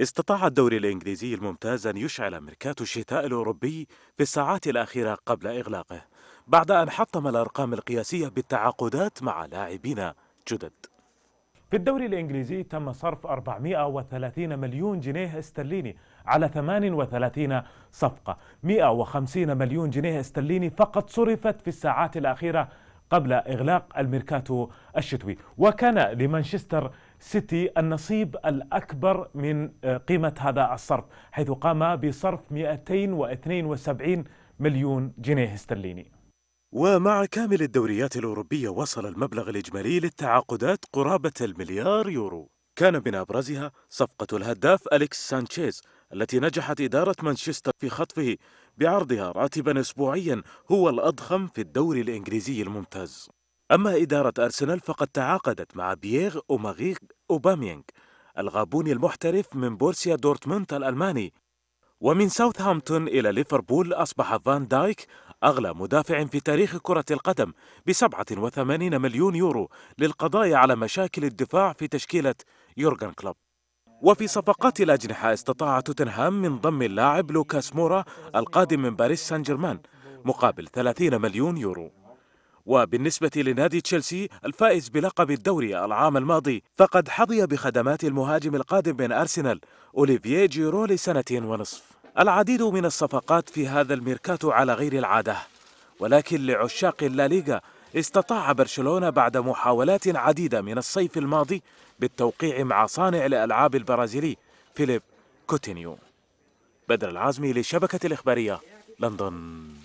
استطاع الدوري الإنجليزي الممتاز أن يشعل ميركاتو الشتاء الأوروبي في الساعات الأخيرة قبل إغلاقه بعد أن حطم الأرقام القياسية بالتعاقدات مع لاعبين جدد في الدوري الإنجليزي تم صرف 430 مليون جنيه استرليني على 38 صفقة 150 مليون جنيه استرليني فقط صرفت في الساعات الأخيرة قبل إغلاق الميركاتو الشتوي وكان لمانشستر سيتي النصيب الأكبر من آه، قيمة هذا الصرف حيث قام بصرف 272 مليون جنيه استرليني ومع كامل الدوريات الأوروبية وصل المبلغ الإجمالي للتعاقدات قرابة المليار يورو كان من أبرزها صفقة الهداف أليكس سانشيز التي نجحت إدارة مانشستر في خطفه بعرضها راتبا أسبوعيا هو الأضخم في الدوري الإنجليزي الممتاز أما إدارة أرسنال فقد تعاقدت مع بيير أوماغيغ أوباميانغ الغابوني المحترف من بورسيا دورتموند الألماني ومن ساوثهامبتون إلى ليفربول أصبح فان دايك أغلى مدافع في تاريخ كرة القدم ب 87 مليون يورو للقضاء على مشاكل الدفاع في تشكيلة يورغن كلوب وفي صفقات الأجنحة استطاع توتنهام من ضم اللاعب لوكاس مورا القادم من باريس سان جيرمان مقابل 30 مليون يورو وبالنسبة لنادي تشيلسي الفائز بلقب الدوري العام الماضي فقد حظي بخدمات المهاجم القادم من أرسنال أوليفييه جيرو لسنة ونصف العديد من الصفقات في هذا الميركاتو على غير العادة ولكن لعشاق الليغا استطاع برشلونة بعد محاولات عديدة من الصيف الماضي بالتوقيع مع صانع الألعاب البرازيلي فيليب كوتينيو بدر العازمي للشبكة الإخبارية لندن